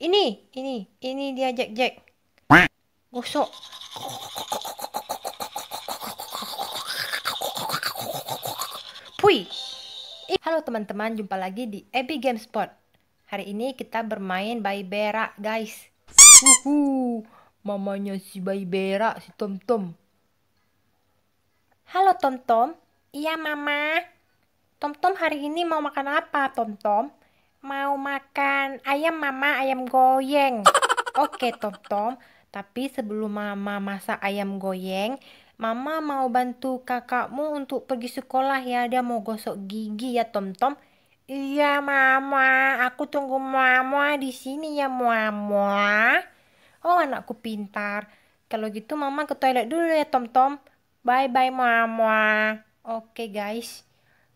Ini, ini, ini dia Jack Jack. Gosok. Pui. Halo teman-teman, jumpa lagi di Epic Game Spot. Hari ini kita bermain bayi berak, guys. Uhu, mamanya si bayi berak, si Tom Tom. Halo Tom Tom. Iya, Mama. Tom Tom hari ini mau makan apa, Tom Tom? mau makan ayam mama ayam goyang Oke, Tom-Tom. Tapi sebelum mama masak ayam goyang mama mau bantu kakakmu untuk pergi sekolah ya. Dia mau gosok gigi ya, Tom-Tom. Iya, mama. Aku tunggu mama di sini ya, mama. Oh, anakku pintar. Kalau gitu mama ke toilet dulu ya, Tom-Tom. Bye-bye, mama. Oke, guys.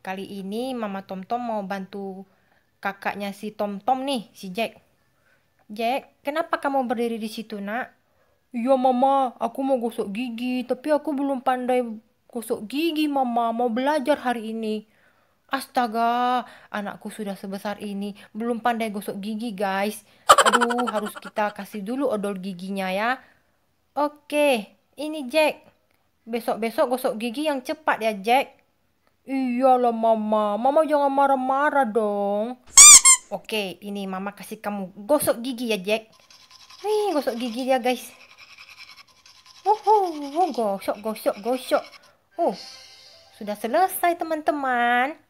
Kali ini mama Tom-Tom mau bantu kakaknya si Tom Tom nih, si Jack. Jack, kenapa kamu berdiri di situ, nak? Iya, mama. Aku mau gosok gigi, tapi aku belum pandai gosok gigi, mama. Mau belajar hari ini. Astaga, anakku sudah sebesar ini. Belum pandai gosok gigi, guys. Aduh, harus kita kasih dulu odol giginya ya. Oke, ini Jack. Besok-besok gosok gigi yang cepat ya, Jack. Iya Iyalah mama, mama jangan marah-marah dong. Oke, ini mama kasih kamu gosok gigi ya Jack. Wih, gosok gigi dia guys. Oh, oh, oh gosok, gosok, gosok. Oh, sudah selesai teman-teman.